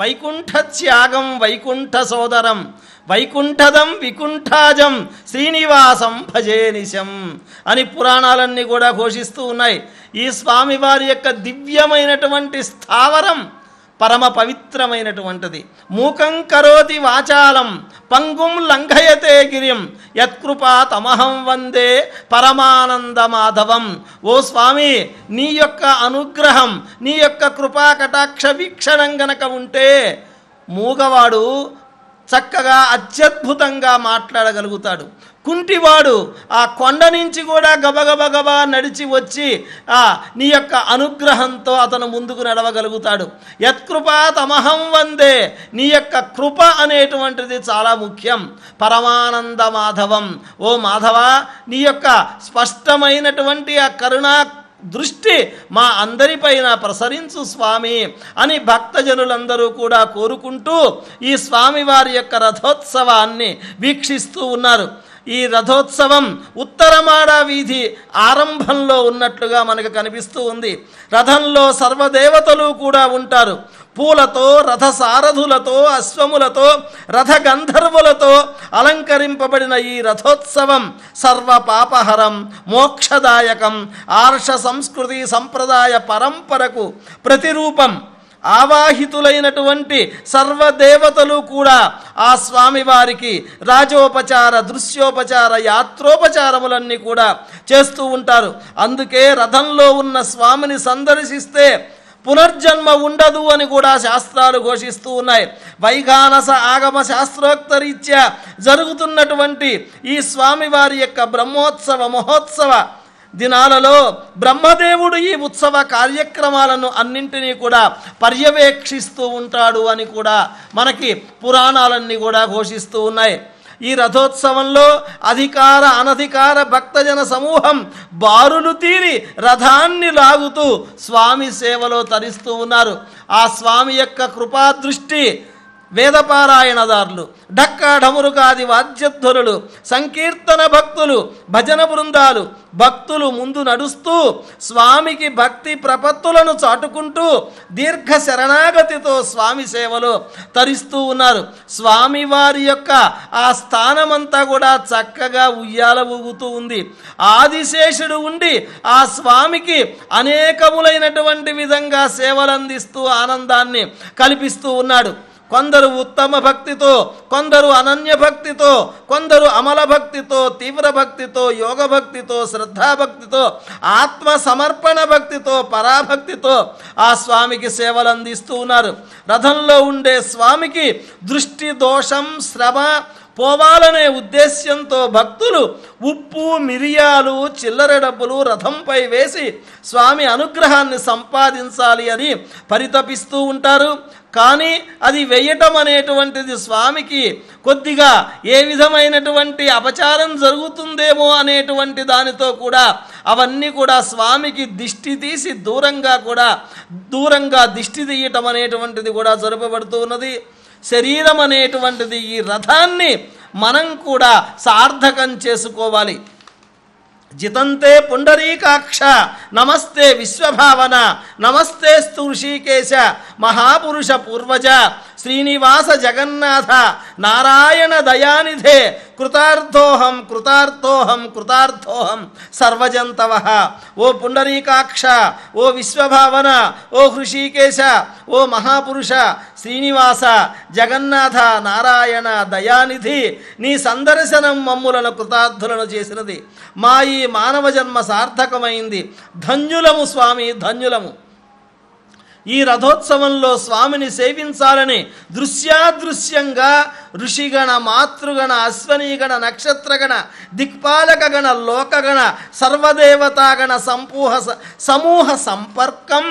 వైకుంఠ త్యాగం వైకుంఠ సోదరం వైకుంఠదం వికుంఠాజం శ్రీనివాసం నిశం అని పురాణాలన్నీ కూడా ఘోషిస్తూ ఉన్నాయి ఈ స్వామివారి యొక్క దివ్యమైనటువంటి స్థావరం పరమ పవిత్రమైనటువంటిది మూకం కరోతి వాచాలం పంగుం లంఘయతే గిరిం యత్కృపా తమహం వందే పరమానంద మాధవం ఓ స్వామి నీ యొక్క అనుగ్రహం నీ యొక్క కృపా కటాక్ష వీక్షణం గనక ఉంటే మూగవాడు చక్కగా అత్యద్భుతంగా మాట్లాడగలుగుతాడు కుంటివాడు ఆ కొండ నుంచి కూడా గబగబ గబా నడిచి వచ్చి ఆ నీ యొక్క అనుగ్రహంతో అతను ముందుకు నడవగలుగుతాడు యత్కృపా తమహం వందే నీ యొక్క కృప అనేటువంటిది చాలా ముఖ్యం పరమానంద మాధవం ఓ మాధవ నీ యొక్క స్పష్టమైనటువంటి ఆ కరుణా దృష్టి మా అందరిపైన ప్రసరించు స్వామి అని భక్తజనులందరూ కూడా కోరుకుంటూ ఈ స్వామివారి యొక్క రథోత్సవాన్ని వీక్షిస్తూ ఉన్నారు ఈ రథోత్సవం ఉత్తరమాడ వీధి ఆరంభంలో ఉన్నట్లుగా మనకు కనిపిస్తూ ఉంది రథంలో సర్వదేవతలు కూడా ఉంటారు పూలతో రథసారథులతో అశ్వములతో రథగంధర్వులతో అలంకరింపబడిన ఈ రథోత్సవం సర్వ పాపహరం మోక్షదాయకం ఆర్ష సంస్కృతి సంప్రదాయ పరంపరకు ప్రతిరూపం ఆవాహితులైనటువంటి సర్వదేవతలు కూడా ఆ స్వామివారికి రాజోపచార దృశ్యోపచార యాత్రోపచారములన్నీ కూడా చేస్తూ ఉంటారు అందుకే రథంలో ఉన్న స్వామిని సందర్శిస్తే పునర్జన్మ ఉండదు అని కూడా శాస్త్రాలు ఘోషిస్తూ ఉన్నాయి వైఖానస ఆగమ శాస్త్రోక్తరీత్యా జరుగుతున్నటువంటి ఈ స్వామివారి యొక్క బ్రహ్మోత్సవ మహోత్సవ దినాలలో బ్రహ్మదేవుడు ఈ ఉత్సవ కార్యక్రమాలను అన్నింటినీ కూడా పర్యవేక్షిస్తూ ఉంటాడు అని కూడా మనకి పురాణాలన్నీ కూడా ఘోషిస్తూ ఉన్నాయి ఈ రథోత్సవంలో అధికార అనధికార భక్తజన సమూహం బారులు తీరి రథాన్ని లాగుతూ స్వామి సేవలో తరిస్తూ ఉన్నారు ఆ స్వామి యొక్క కృపాదృష్టి వేదపారాయణదారులు డక్కా ఢమురుకాది వాద్యధ్వరులు సంకీర్తన భక్తులు భజన బృందాలు భక్తులు ముందు నడుస్తూ స్వామికి భక్తి ప్రపత్తులను చాటుకుంటూ దీర్ఘ శరణాగతితో స్వామి సేవలు తరిస్తూ ఉన్నారు స్వామివారి యొక్క ఆ స్థానమంతా కూడా చక్కగా ఉయ్యాల ఊగుతూ ఉంది ఆదిశేషుడు ఉండి ఆ స్వామికి అనేకములైనటువంటి విధంగా సేవలందిస్తూ ఆనందాన్ని కల్పిస్తూ ఉన్నాడు కొందరు ఉత్తమ భక్తితో కొందరు అనన్య భక్తితో కొందరు అమల భక్తితో తీవ్ర భక్తితో యోగ భక్తితో శ్రద్ధాభక్తితో ఆత్మ సమర్పణ భక్తితో పరాభక్తితో ఆ స్వామికి సేవలు అందిస్తూ ఉన్నారు రథంలో ఉండే స్వామికి దృష్టి దోషం శ్రమ పోవాలనే ఉద్దేశ్యంతో భక్తులు ఉప్పు మిరియాలు చిల్లర డబ్బులు రథంపై వేసి స్వామి అనుగ్రహాన్ని సంపాదించాలి అని పరితపిస్తూ ఉంటారు కానీ అది వేయటం అనేటువంటిది స్వామికి కొద్దిగా ఏ విధమైనటువంటి అపచారం జరుగుతుందేమో అనేటువంటి దానితో కూడా అవన్నీ కూడా స్వామికి దిష్టి తీసి దూరంగా కూడా దూరంగా దిష్టి తీయటం అనేటువంటిది కూడా జరుపబడుతూ ఉన్నది శరీరం అనేటువంటిది ఈ రథాన్ని మనం కూడా సార్థకం చేసుకోవాలి जितंते पुंडरीकाक्ष नमस्ते विश्वभावना नमस्ते स्तूषिकेश महापुरुष पूर्वज శ్రీనివాస జగన్నాథ నారాయణ దయానిధే కృతార్థోహం కృతార్థోహం కృతార్థోహం సర్వజంతవ ఓ పుండరీకాక్ష ఓ విశ్వభావన ఓ హృషికేశ ఓ మహాపురుష శ్రీనివాస జగన్నాథ నారాయణ దయానిధి నీ సందర్శనం మమ్ములను కృతార్థులను చేసినది మా ఈ మానవ జన్మ సార్థకమైంది ధన్యులము స్వామి ధన్యులము ఈ రథోత్సవంలో స్వామిని సేవించాలని దృశ్యాదృశ్యంగా ఋషిగణ మాతృగణ అశ్వనీగణ నక్షత్రగణ దిక్పాలకగణ లోకగణ సర్వదేవతాగణ సంపూహ సమూహ సంపర్కం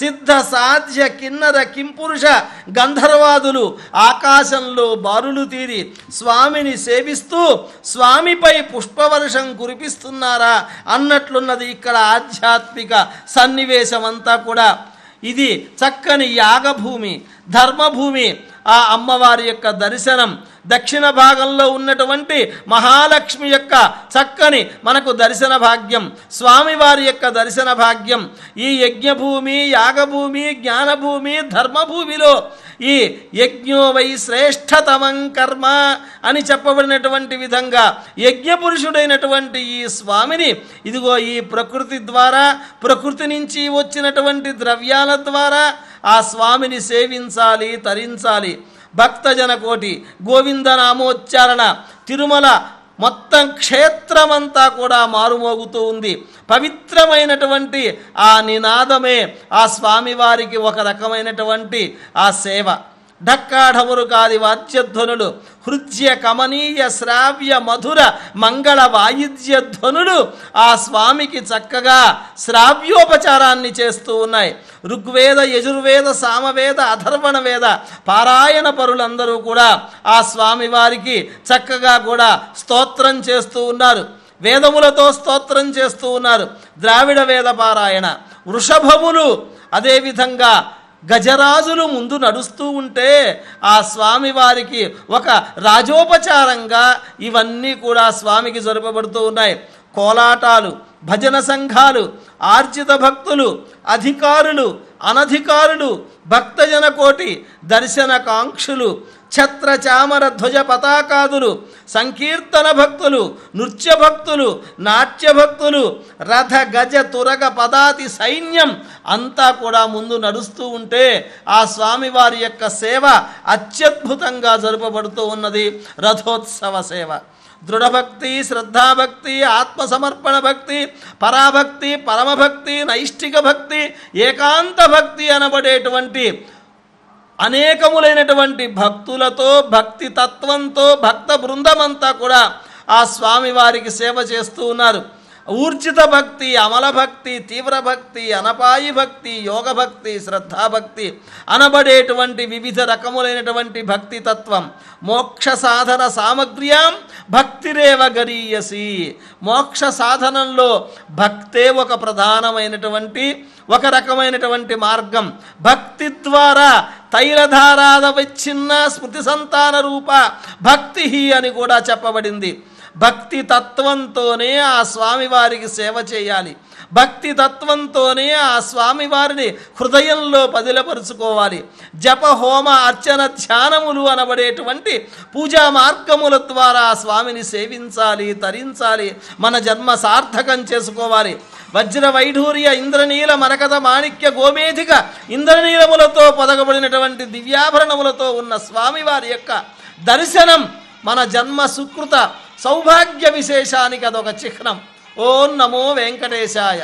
సిద్ధ సాధ్య కిన్నర కింపురుష గంధర్వాదులు ఆకాశంలో బారులు తీరి స్వామిని సేవిస్తూ స్వామిపై పుష్పవర్షం కురిపిస్తున్నారా అన్నట్లున్నది ఇక్కడ ఆధ్యాత్మిక సన్నివేశం అంతా కూడా ఇది చక్కని యాగభూమి ధర్మభూమి ఆ అమ్మవారి యొక్క దర్శనం దక్షిణ భాగంలో ఉన్నటువంటి మహాలక్ష్మి యొక్క చక్కని మనకు దర్శన భాగ్యం స్వామివారి యొక్క దర్శన భాగ్యం ఈ యజ్ఞభూమి యాగభూమి జ్ఞానభూమి ధర్మభూమిలో ఈ యజ్ఞో వై శ్రేష్టతమం కర్మ అని చెప్పబడినటువంటి విధంగా యజ్ఞపురుషుడైనటువంటి ఈ స్వామిని ఇదిగో ఈ ప్రకృతి ద్వారా ప్రకృతి నుంచి వచ్చినటువంటి ద్రవ్యాల ద్వారా ఆ స్వామిని సేవించాలి తరించాలి భక్తజన కోటి గోవిందనామోచ్చారణ తిరుమల మొత్తం క్షేత్రమంతా కూడా మారుమోగుతూ ఉంది పవిత్రమైనటువంటి ఆ నినాదమే ఆ స్వామివారికి ఒక రకమైనటువంటి ఆ సేవ ఢక్కాఢవురు కాది వాద్యధ్వనులు హృద్య కమనీయ శ్రావ్య మధుర మంగళ వాయిద్య ధ్వనులు ఆ స్వామికి చక్కగా శ్రావ్యోపచారాన్ని చేస్తూ ఉన్నాయి ఋగ్వేద యజుర్వేద సామవేద అధర్వణ వేద పారాయణ పరులందరూ కూడా ఆ స్వామివారికి చక్కగా కూడా స్తోత్రం చేస్తూ ఉన్నారు వేదములతో స్తోత్రం చేస్తూ ఉన్నారు ద్రావిడ వేద పారాయణ వృషభములు అదేవిధంగా గజరాజులు ముందు నడుస్తూ ఉంటే ఆ స్వామి వారికి ఒక రాజోపచారంగా ఇవన్నీ కూడా స్వామికి జరపబడుతూ ఉన్నాయి కోలాటాలు భజన సంఘాలు ఆర్జిత భక్తులు అధికారులు అనధికారులు భక్తజన కోటి దర్శన కాంక్షులు ఛత్ర చామర ధ్వజ పతాకాదులు సంకీర్తన భక్తులు నృత్య భక్తులు నాట్య భక్తులు రథ గజ తురగ పదాతి సైన్యం అంతా కూడా ముందు నడుస్తూ ఉంటే ఆ స్వామివారి యొక్క సేవ అత్యద్భుతంగా జరుపబడుతూ ఉన్నది రథోత్సవ సేవ దృఢభక్తి శ్రద్ధాభక్తి ఆత్మసమర్పణ భక్తి పరాభక్తి పరమభక్తి నైష్ఠిక భక్తి ఏకాంత భక్తి అనబడేటువంటి అనేకములైనటువంటి భక్తులతో భక్తి తత్వంతో భక్త బృందమంతా కూడా ఆ స్వామివారికి సేవ చేస్తూ ఉన్నారు ఊర్జిత భక్తి అమల భక్తి తీవ్ర భక్తి అనపాయి భక్తి యోగ భక్తి శ్రద్ధాభక్తి అనబడేటువంటి వివిధ రకములైనటువంటి భక్తి తత్వం మోక్ష సాధన సామగ్ర్యాం భక్తిరేవ గరీయసి మోక్ష సాధనంలో భక్తే ఒక ప్రధానమైనటువంటి ఒక రకమైనటువంటి మార్గం భక్తి ద్వారా తైలధారాధ విచ్ఛిన్న స్మృతి సంతాన రూప భక్తి అని కూడా చెప్పబడింది భక్తి తత్వంతోనే ఆ స్వామివారికి సేవ చేయాలి భక్తి తత్వంతోనే ఆ స్వామివారిని హృదయంలో పదిలపరుచుకోవాలి జప హోమ అర్చన ధ్యానములు అనబడేటువంటి పూజా మార్గముల ద్వారా స్వామిని సేవించాలి తరించాలి మన జన్మ సార్థకం చేసుకోవాలి వజ్ర వైఢూర్య ఇంద్రనీల మనకథ మాణిక్య గోమేధిక ఇంద్రనీలములతో పొదగబడినటువంటి దివ్యాభరణములతో ఉన్న స్వామివారి యొక్క దర్శనం మన జన్మ సుకృత సౌభాగ్య విశేషానికి అదొక చిహ్నం ఓం నమో వెంకటేశాయ